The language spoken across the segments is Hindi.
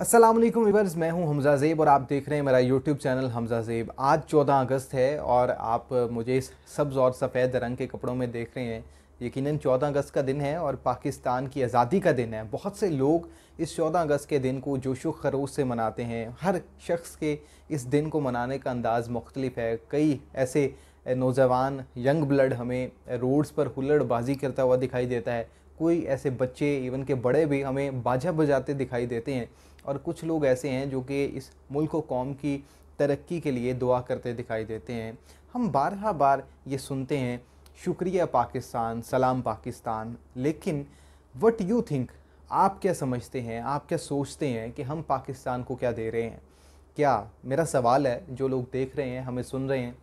असलम वालेकुम मैं हूं हमज़ा ज़ेब और आप देख रहे हैं मेरा यूट्यूब चैनल हमज़ा ज़ेब आज 14 अगस्त है और आप मुझे सब्ज़ और सफ़ेद रंग के कपड़ों में देख रहे हैं यकीनन 14 अगस्त का दिन है और पाकिस्तान की आज़ादी का दिन है बहुत से लोग इस 14 अगस्त के दिन को जोश खरोश से मनाते हैं हर शख्स के इस दिन को मनाने का अंदाज़ मुख्तलिफ है कई ऐसे नौजवान यंग ब्लड हमें रोड्स पर हुल्लड़बाजी करता हुआ दिखाई देता है कोई ऐसे बच्चे इवन के बड़े भी हमें बाजा बजाते दिखाई देते हैं और कुछ लोग ऐसे हैं जो कि इस मुल्क व कौम की तरक्की के लिए दुआ करते दिखाई देते हैं हम बारह बार ये सुनते हैं शुक्रिया पाकिस्तान सलाम पाकिस्तान लेकिन वट यू थिंक आप क्या समझते हैं आप क्या सोचते हैं कि हम पाकिस्तान को क्या दे रहे हैं क्या मेरा सवाल है जो लोग देख रहे हैं हमें सुन रहे हैं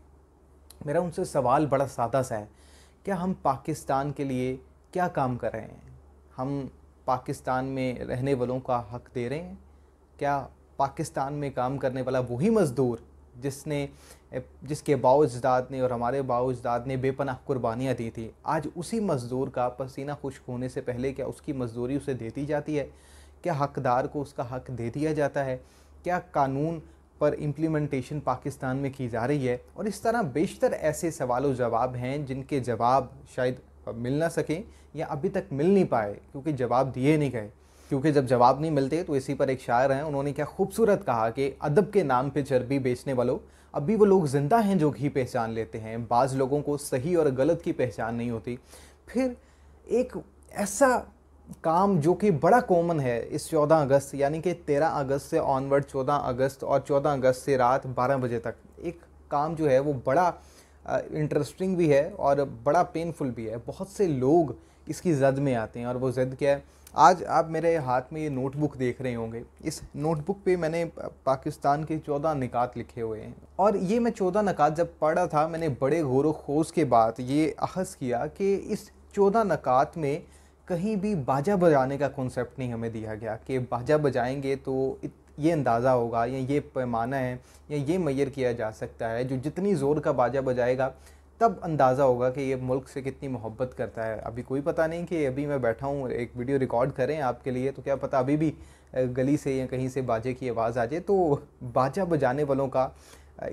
मेरा उनसे सवाल बड़ा सादा सा है क्या हम पाकिस्तान के लिए क्या काम कर रहे हैं हम पाकिस्तान में रहने वालों का हक दे रहे हैं क्या पाकिस्तान में काम करने वाला वही मज़दूर जिसने जिसके बाजदाद ने और हमारे बाजदाद ने बेपनाह कुर्बानियाँ दी थी आज उसी मज़दूर का पसीना खुश्क होने से पहले क्या उसकी मजदूरी उसे दे दी जाती है क्या हकदार को उसका हक दे दिया जाता है क्या कानून पर इम्प्लीमेंटेशन पाकिस्तान में की जा रही है और इस तरह बेशतर ऐसे सवाल व जवाब हैं जिनके जवाब शायद मिल ना सकें या अभी तक मिल नहीं पाए क्योंकि जवाब दिए नहीं गए क्योंकि जब जवाब नहीं मिलते तो इसी पर एक शायर हैं उन्होंने क्या खूबसूरत कहा कि अदब के नाम पे चर्बी बेचने वालों अभी वो लोग ज़िंदा हैं जो घी पहचान लेते हैं बाज़ लोगों को सही और गलत की पहचान नहीं होती फिर एक ऐसा काम जो कि बड़ा कॉमन है इस 14 अगस्त यानी कि 13 अगस्त से ऑनवर्ड 14 अगस्त और 14 अगस्त से रात 12 बजे तक एक काम जो है वो बड़ा इंटरेस्टिंग भी है और बड़ा पेनफुल भी है बहुत से लोग इसकी जद में आते हैं और वो जद क्या है आज आप मेरे हाथ में ये नोटबुक देख रहे होंगे इस नोटबुक पे मैंने पाकिस्तान के चौदह निकात लिखे हुए हैं और ये मैं चौदह निकात जब पढ़ा था मैंने बड़े गौर खोज के बाद ये अहस किया कि इस चौदह नकात में कहीं भी बाजा बजाने का कॉन्सेप्ट नहीं हमें दिया गया कि बाजा बजाएंगे तो ये अंदाज़ा होगा या ये पैमाना है या ये मैयर किया जा सकता है जो जितनी ज़ोर का बाजा बजाएगा तब अंदाज़ा होगा कि ये मुल्क से कितनी मोहब्बत करता है अभी कोई पता नहीं कि अभी मैं बैठा हूँ एक वीडियो रिकॉर्ड करें आपके लिए तो क्या पता अभी भी गली से या कहीं से बाजे की आवाज़ आ जाए तो बाजा बजाने वालों का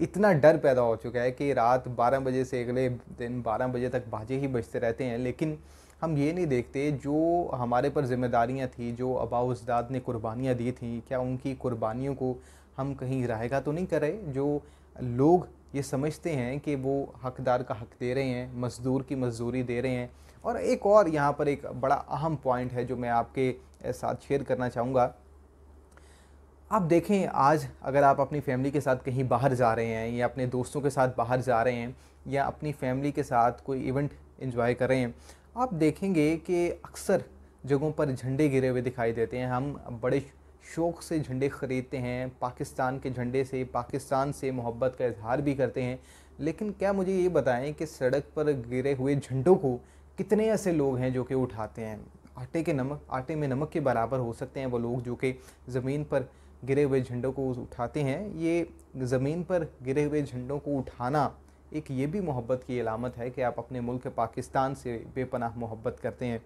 इतना डर पैदा हो चुका है कि रात 12 बजे से अगले दिन 12 बजे तक बाजे ही बजते रहते हैं लेकिन हम ये नहीं देखते जो हमारे पर जिम्मेदारियाँ थी जो अबाउ उजदाद ने कुर्बानियाँ दी थी क्या उनकी कुर्बानियों को हम कहीं रहेगा तो नहीं कर रहे जो लोग ये समझते हैं कि वो हकदार का हक दे रहे हैं मज़दूर की मजदूरी दे रहे हैं और एक और यहाँ पर एक बड़ा अहम पॉइंट है जो मैं आपके साथ शेयर करना चाहूँगा आप देखें आज अगर आप अपनी फैमिली के साथ कहीं बाहर जा रहे हैं या अपने दोस्तों के साथ बाहर जा रहे हैं या अपनी फैमिली के साथ कोई इवेंट इन्जॉय कर रहे हैं आप देखेंगे कि अक्सर जगहों पर झंडे गिरे हुए दिखाई देते हैं हम बड़े शौक़ से झंडे ख़रीदते हैं पाकिस्तान के झंडे से पाकिस्तान से मोहब्बत का इजहार भी करते हैं लेकिन क्या मुझे ये बताएं कि सड़क पर गिरे हुए झंडों को कितने ऐसे लोग हैं जो कि उठाते हैं आटे के नमक आटे में नमक के बराबर हो सकते हैं वो लोग जो कि ज़मीन पर गिरे हुए झंडों को उठाते हैं ये ज़मीन पर गिरे हुए झंडों को उठाना एक ये भी मोहब्बत की अलामत है कि आप अपने मुल्क पाकिस्तान से बेपनाह मोहब्बत करते हैं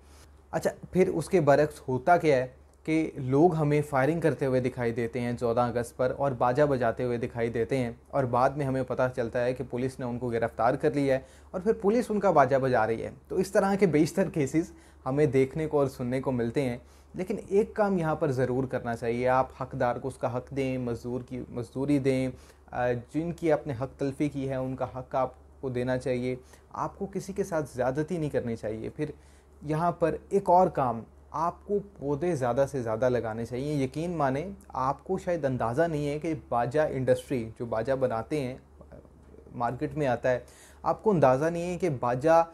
अच्छा फिर उसके बरक्स होता क्या है कि लोग हमें फायरिंग करते हुए दिखाई देते हैं चौदह अगस्त पर और बाजा बजाते हुए दिखाई देते हैं और बाद में हमें पता चलता है कि पुलिस ने उनको गिरफ़्तार कर लिया है और फिर पुलिस उनका बाजा बजा रही है तो इस तरह के बेशतर केसेस हमें देखने को और सुनने को मिलते हैं लेकिन एक काम यहाँ पर ज़रूर करना चाहिए आप हकदार को उसका हक दें मज़दूर की मजदूरी दें जिनकी आपने हक तलफी की है उनका हक आपको देना चाहिए आपको किसी के साथ ज़्यादती नहीं करनी चाहिए फिर यहाँ पर एक और काम आपको पौधे ज़्यादा से ज़्यादा लगाने चाहिए यकीन माने आपको शायद अंदाज़ा नहीं है कि बाजा इंडस्ट्री जो बाजा बनाते हैं मार्केट में आता है आपको अंदाज़ा नहीं है कि बाजा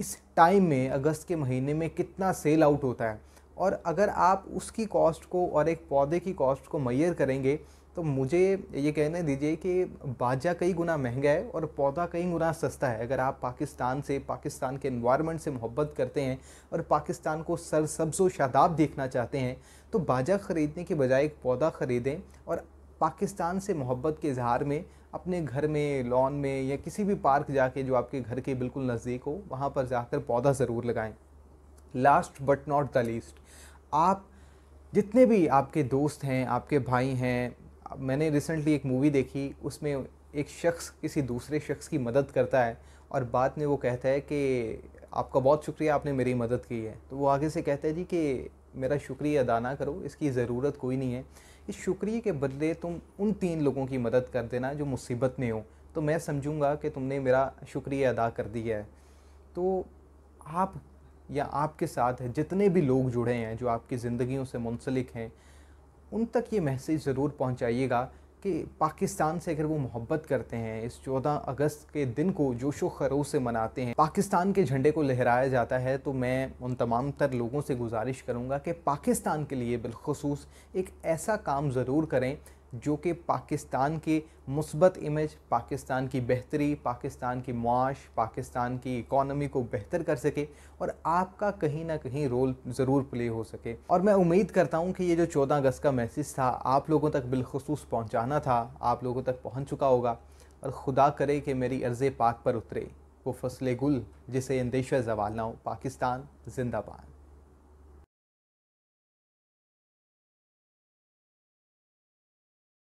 इस टाइम में अगस्त के महीने में कितना सेल आउट होता है और अगर आप उसकी कॉस्ट को और एक पौधे की कॉस्ट को मैयर करेंगे तो मुझे ये कहने दीजिए कि बाजा कई गुना महंगा है और पौधा कई गुना सस्ता है अगर आप पाकिस्तान से पाकिस्तान के इन्वायरमेंट से मोहब्बत करते हैं और पाकिस्तान को सर सब्ज़ो शादाब देखना चाहते हैं तो बाजा ख़रीदने के बजाय एक पौधा ख़रीदें और पाकिस्तान से मोहब्बत के इजहार में अपने घर में लॉन में या किसी भी पार्क जाके जो आपके घर के बिल्कुल नज़दीक हो वहाँ पर जाकर पौधा ज़रूर लगाएँ last but not the least आप जितने भी आपके दोस्त हैं आपके भाई हैं मैंने रिसेंटली एक मूवी देखी उसमें एक शख्स किसी दूसरे शख्स की मदद करता है और बाद में वो कहता है कि आपका बहुत शुक्रिया आपने मेरी मदद की है तो वो आगे से कहता है जी कि मेरा शुक्रिया अदा ना करो इसकी ज़रूरत कोई नहीं है इस शुक्रिया के बदले तुम उन तीन लोगों की मदद कर देना जो मुसीबत में हो तो मैं समझूंगा कि तुमने मेरा शुक्रिया अदा कर दिया है तो आप या आपके साथ जितने भी लोग जुड़े हैं जो आपकी ज़िंदगियों से मुंसलिक हैं उन तक ये मैसेज ज़रूर पहुंचाइएगा कि पाकिस्तान से अगर वो मोहब्बत करते हैं इस 14 अगस्त के दिन को जोश व खरोश से मनाते हैं पाकिस्तान के झंडे को लहराया जाता है तो मैं उन तमाम तर लोगों से गुजारिश करूँगा कि पाकिस्तान के लिए बिलखसूस एक ऐसा काम ज़रूर करें जो कि पाकिस्तान की मुस्बत इमेज पाकिस्तान की बेहतरी पाकिस्तान की मुआश पाकिस्तान की इकोनॉमी को बेहतर कर सके और आपका कहीं ना कहीं रोल ज़रूर प्ले हो सके और मैं उम्मीद करता हूँ कि ये जो चौदह अगस्त का मैसेज था आप लोगों तक बिलखसूस पहुँचाना था आप लोगों तक पहुँच चुका होगा और खुदा करे कि मेरी अर्ज़ पाक पर उतरे वो फसल गुल जिसे अंदेशा जवाल ना हो पाकिस्तान जिंदाबाद